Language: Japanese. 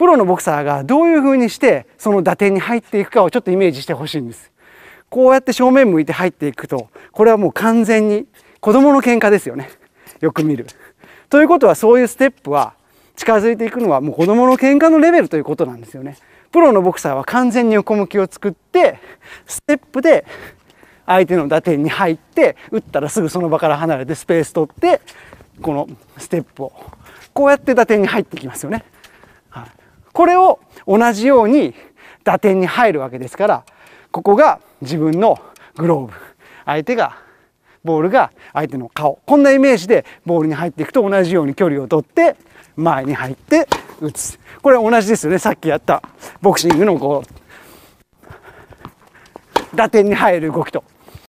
プロのボクサーがどういう風にしてその打点に入っていくかをちょっとイメージしてほしいんですこうやって正面向いて入っていくとこれはもう完全に子供の喧嘩ですよねよく見るということはそういうステップは近づいていくのはもう子供の喧嘩のレベルということなんですよねプロのボクサーは完全に横向きを作ってステップで相手の打点に入って打ったらすぐその場から離れてスペース取ってこのステップをこうやって打点に入ってきますよね、はい、これを同じように打点に入るわけですからここが自分のグローブ相手がボールが相手の顔こんなイメージでボールに入っていくと同じように距離を取って前に入って打つこれ同じですよねさっきやったボクシングのこう打点に入る動きと